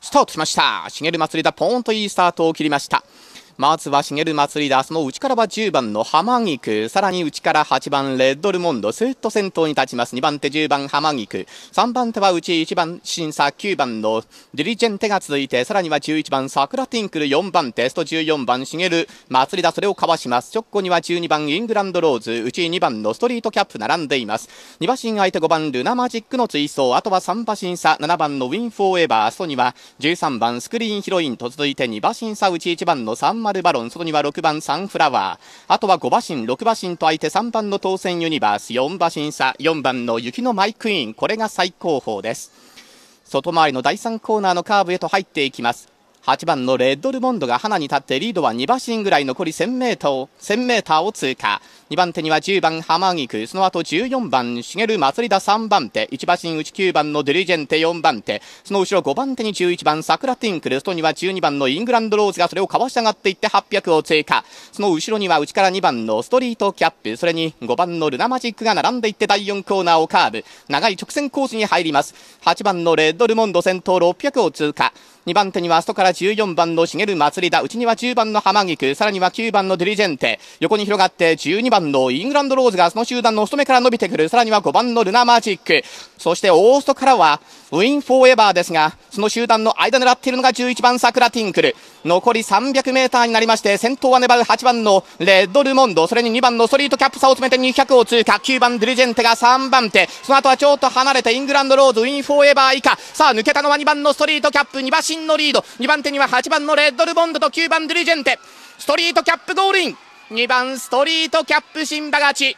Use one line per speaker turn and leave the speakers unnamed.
スタートしました。茂る祭りだ、ポーンといいスタートを切りました。まずは茂祭りだ。その内からは10番の浜菊。さらに内から8番レッドルモンド。スーッと先頭に立ちます。2番手10番浜菊。3番手は内1番審査9番のディリジェンテが続いて、さらには11番桜ティンクル4番テスト14番茂祭りだ。それをかわします。直後には12番イングランドローズ。内2番のストリートキャップ並んでいます。2馬身相手5番ルナマジックの追走。あとは3馬身差7番のウィンフォーエバー。ストには13番スクリーンヒロインと続いて2馬身差内1番の3馬丸バロン、外には6番サンフラワー、あとは5馬身、6馬身と相手3番の当選ユニバース、4馬身差、4番の雪のマイクイーン、これが最高峰です。外回りの第3コーナーのカーブへと入っていきます。8番のレッドルモンドが花に立ってリードは2馬身ぐらい残り 1000m, 1000m を通過2番手には10番浜菊その後14番茂祭田3番手1馬身内9番のデリジェンテ4番手その後ろ5番手に11番桜ティンクルストには12番のイングランドローズがそれをかわし上がっていって800を通過その後ろには内から2番のストリートキャップそれに5番のルナマジックが並んでいって第4コーナーをカーブ長い直線コースに入ります8番のレッドルモンド先頭600を通過2番手には外から14番の茂祭う内には10番の浜菊、さらには9番のデリジェンテ、横に広がって12番のイングランドローズがその集団のおめから伸びてくる、さらには5番のルナマジック、そしてオーストからはウィンフォーエバーですが、その集団の間狙っているのが11番サクラティンクル、残り300メーターになりまして、先頭は粘る8番のレッドルモンド、それに2番のストリートキャップ差を詰めて200を通過、9番デリジェンテが3番手、その後はちょっと離れてイングランドローズ、ウィンフォーエバー以下、さあ抜けたのは2番のストリートキャップ、2番真のリード2番手には8番のレッドルボンドと9番ディリジェンテストリートキャップゴールイン2番ストリートキャップシンバ勝ち